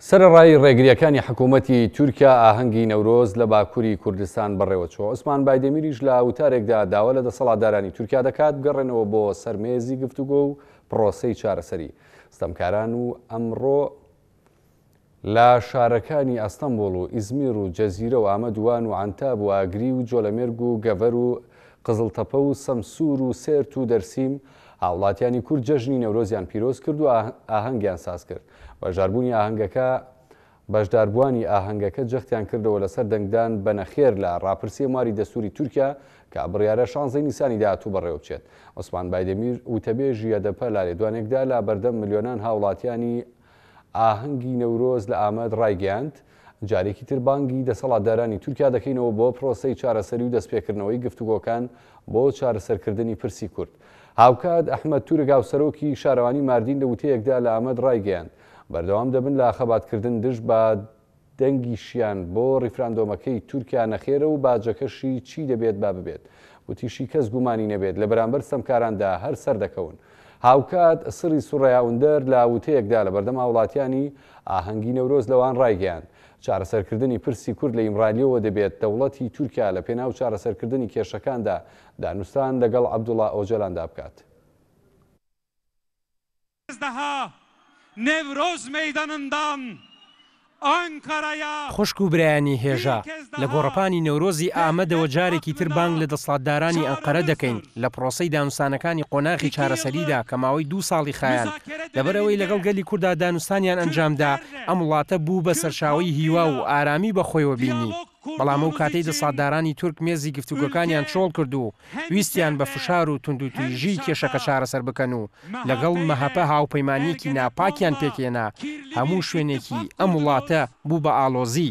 سەرڕای ڕێگریەکانی حکوومەتی تورکیا ئاهەنگی نەورۆز لە باکووری کوردستان بڕێوەچوە عوسمان بایدەمیریش لە وتارێکدا داوا لە دەسەڵاتدارانی تورکیا دەکات بگەڕێنەوە بۆ سەرمێزی گفتوگۆ و پرۆسی چارەسەری ستەمکاران و ئەمڕۆ لە شارەکانی ئەستەمبۆڵ و ئیزمیر و جەزیرە و ئامەدووان و عنتاب و ئاگری و جۆلەمێرگ و گەڤەر و قزلتەپە و سەمسوور و سێرت و دەرسیم هاوڵاتیانی کورد جەژنی نەورۆزیان پیرۆز کرد و ئاهەنگیان ساز کرد بەژاربوونی ئاهنگەکە بەشداربووانی ئاهنگەکە جەختیان کردەوە لەسەر دەنگدان بەنەخێر لە ڕاپرسی ماری دەسووری تورکیا کە بڕیاە شانزەی نیسانی داهاتوو بەڕێوە بچێت عوسمان بایدەمیر وتەبێ ژیەدەپە لا لێدوانێکدا لا بەردەم ملیۆنان هاوڵاتیانی ئاهەنگی نەورۆز لە ئامەد ڕایگەاند جارێکی تربانگی دەسەڵاتدارانی تورکیا دەکەینەوە بۆ پرۆسی چارەسەری و دەستپێکردنەوەی گفتوگۆکان بۆ چارەسەرکردنی پرسی کورد. هاوکات ئەحمد تورگاو سەرۆکی شارەوانی ماردین لە وتەیەکدا لە ئامەد ڕایگەیان بەردەوام دەبن لە خەباتکردن دش بە دەنگیشیان بۆ ریفراندۆمەکەی تورکیا نەخێرە و باجەکەشی چی دەبێت با ببێت وتیشی کەس گومانی نەبێت لە بەرامبەر سەمکاراندا هەر سەر دەکەون. هاوکات سری سوڕیاوندەر لە وتەیەکدا لە بەردەما وڵاتیانی ئاهەنگی نەورۆز لەوان ڕایگەیان. چارەسەرکردنی پرسی کورد لە ئیمرانیەوە دەبێت دەوڵەتی تورکیا لە پێناو چارەسەرکردنی کێشەکاندا دانوستان لەگەڵ عبدوڵا ئۆجلاندا بکات. نەورۆز مەدانندان. خوشک و برایانی هێژا لە گۆڕپانی نەورۆزی ئامەدەوە جارێکی تر بانگ لە دەسڵاتدارانی ئەنقەرە دەکەین لە پرۆسی دانوسانەکانی قۆناغی چارەسەریدا کە ماوەی دوو ساڵی خایان دەبەرەوەی لەگەڵ گەلی کووردا دانوستانیان ئەنجامدا ئەم وڵاتە بوو بە سەرشاوی هیوا و ئارامی بەخۆیەوە بینی بەڵام ئەو کاتەی دەسەدارانی تورک مێزی گفتوگەکانیان چۆڵ کردو ویستیان بە فشار و تونندوتیژی کێشەکە چارەسەر بکەن و لەگەڵ مەهەپە هاوپەیمانیکی ناپاکیان پێکێنا هەموو شوێنێکی ئەم وڵاتە بوو بە ئالۆزی.